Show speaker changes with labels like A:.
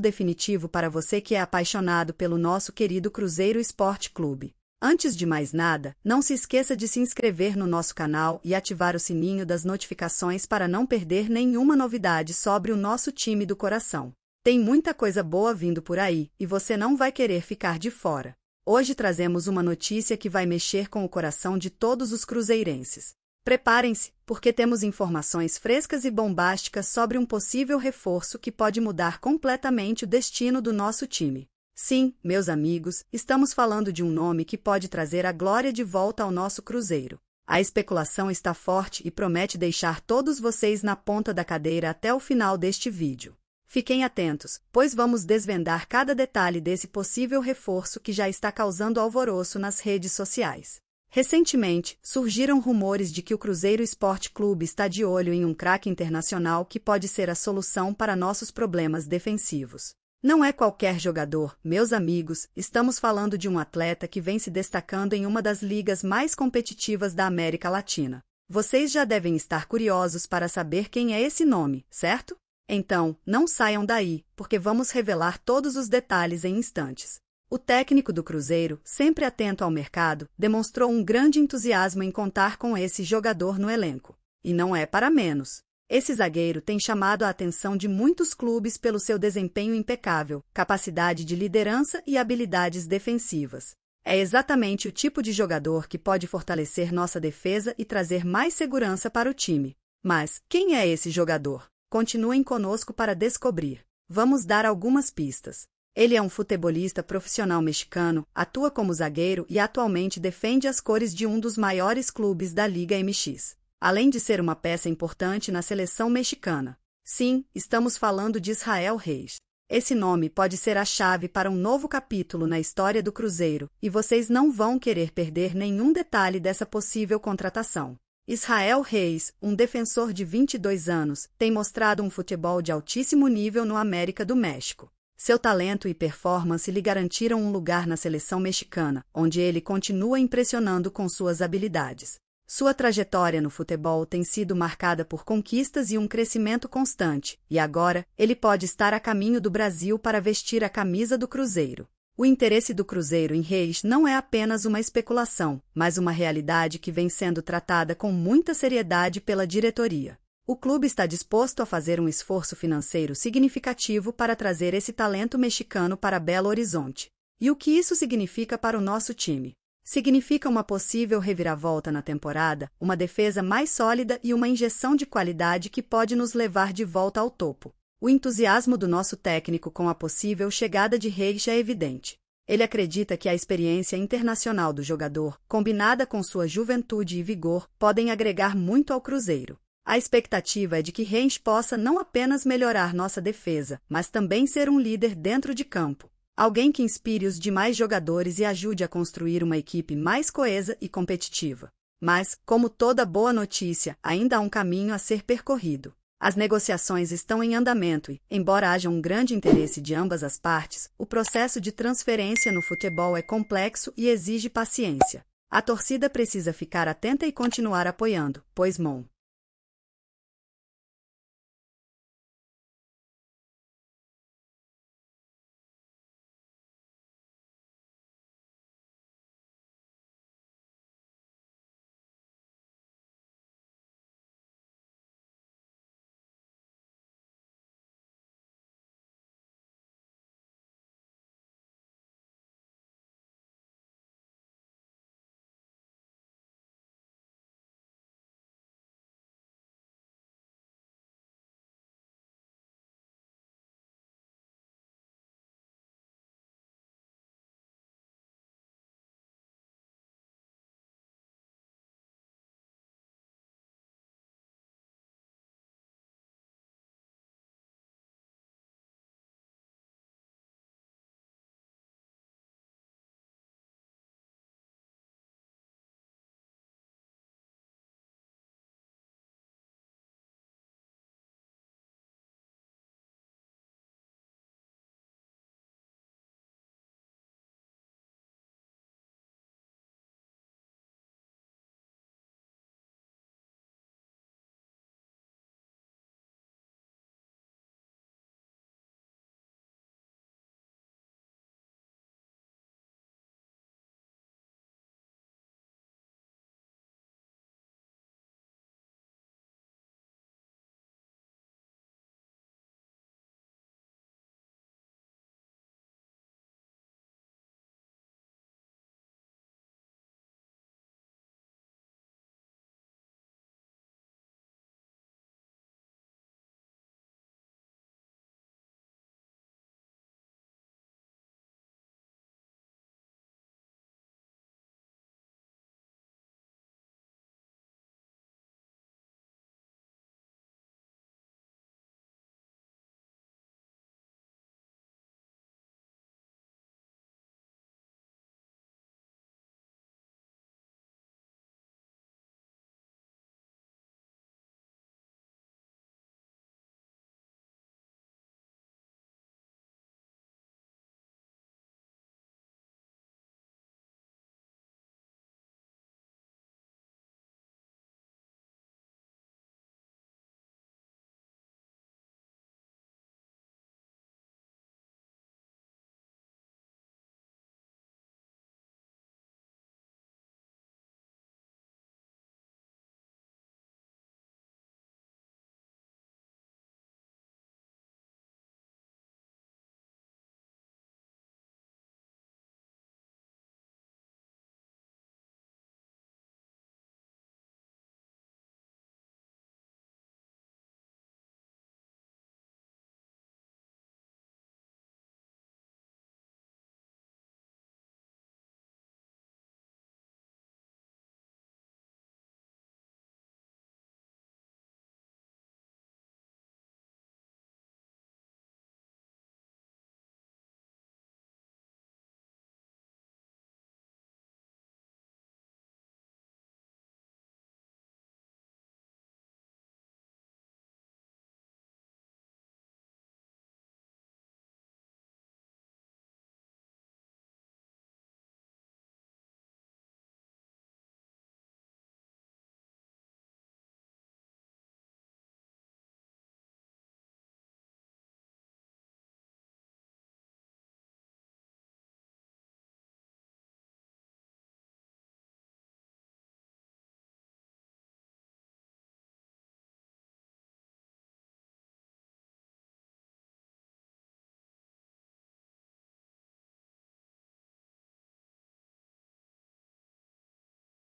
A: definitivo para você que é apaixonado pelo nosso querido Cruzeiro Esporte Clube. Antes de mais nada, não se esqueça de se inscrever no nosso canal e ativar o sininho das notificações para não perder nenhuma novidade sobre o nosso time do coração. Tem muita coisa boa vindo por aí e você não vai querer ficar de fora. Hoje trazemos uma notícia que vai mexer com o coração de todos os cruzeirenses. Preparem-se, porque temos informações frescas e bombásticas sobre um possível reforço que pode mudar completamente o destino do nosso time. Sim, meus amigos, estamos falando de um nome que pode trazer a glória de volta ao nosso Cruzeiro. A especulação está forte e promete deixar todos vocês na ponta da cadeira até o final deste vídeo. Fiquem atentos, pois vamos desvendar cada detalhe desse possível reforço que já está causando alvoroço nas redes sociais. Recentemente, surgiram rumores de que o Cruzeiro Esporte Clube está de olho em um craque internacional que pode ser a solução para nossos problemas defensivos. Não é qualquer jogador, meus amigos, estamos falando de um atleta que vem se destacando em uma das ligas mais competitivas da América Latina. Vocês já devem estar curiosos para saber quem é esse nome, certo? Então, não saiam daí, porque vamos revelar todos os detalhes em instantes. O técnico do Cruzeiro, sempre atento ao mercado, demonstrou um grande entusiasmo em contar com esse jogador no elenco. E não é para menos. Esse zagueiro tem chamado a atenção de muitos clubes pelo seu desempenho impecável, capacidade de liderança e habilidades defensivas. É exatamente o tipo de jogador que pode fortalecer nossa defesa e trazer mais segurança para o time. Mas, quem é esse jogador? Continuem conosco para descobrir. Vamos dar algumas pistas. Ele é um futebolista profissional mexicano, atua como zagueiro e atualmente defende as cores de um dos maiores clubes da Liga MX. Além de ser uma peça importante na seleção mexicana. Sim, estamos falando de Israel Reis. Esse nome pode ser a chave para um novo capítulo na história do Cruzeiro, e vocês não vão querer perder nenhum detalhe dessa possível contratação. Israel Reis, um defensor de 22 anos, tem mostrado um futebol de altíssimo nível no América do México. Seu talento e performance lhe garantiram um lugar na seleção mexicana, onde ele continua impressionando com suas habilidades. Sua trajetória no futebol tem sido marcada por conquistas e um crescimento constante, e agora ele pode estar a caminho do Brasil para vestir a camisa do Cruzeiro. O interesse do Cruzeiro em Reis não é apenas uma especulação, mas uma realidade que vem sendo tratada com muita seriedade pela diretoria. O clube está disposto a fazer um esforço financeiro significativo para trazer esse talento mexicano para Belo Horizonte. E o que isso significa para o nosso time? Significa uma possível reviravolta na temporada, uma defesa mais sólida e uma injeção de qualidade que pode nos levar de volta ao topo. O entusiasmo do nosso técnico com a possível chegada de Reis é evidente. Ele acredita que a experiência internacional do jogador, combinada com sua juventude e vigor, podem agregar muito ao Cruzeiro. A expectativa é de que Rens possa não apenas melhorar nossa defesa, mas também ser um líder dentro de campo. Alguém que inspire os demais jogadores e ajude a construir uma equipe mais coesa e competitiva. Mas, como toda boa notícia, ainda há um caminho a ser percorrido. As negociações estão em andamento e, embora haja um grande interesse de ambas as partes, o processo de transferência no futebol é complexo e exige paciência. A torcida precisa ficar atenta e continuar apoiando, pois Mon